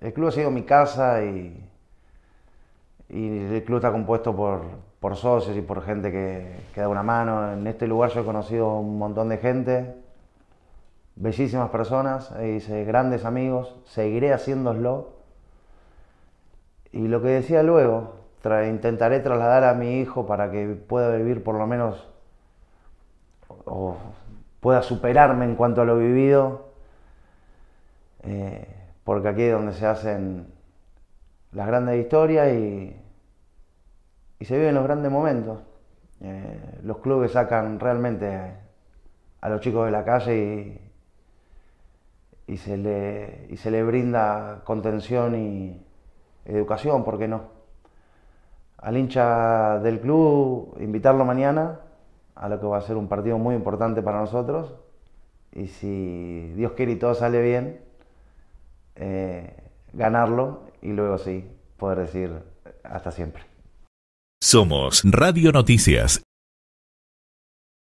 el club ha sido mi casa y, el club está compuesto por, socios y por gente que, da una mano. En este lugar yo he conocido un montón de gente, bellísimas personas, e grandes amigos, seguiré haciéndoslo. Y lo que decía luego, intentaré trasladar a mi hijo para que pueda vivir por lo menos o pueda superarme en cuanto a lo vivido. Eh, porque aquí es donde se hacen las grandes historias y, y se viven los grandes momentos. Eh, los clubes sacan realmente a los chicos de la calle y, se, le, brinda contención y educación, ¿por qué no? Al hincha del club, invitarlo mañana a lo que va a ser un partido muy importante para nosotros y si Dios quiere y todo sale bien, eh, ganarlo y luego sí poder decir hasta siempre. Somos Radio Noticias.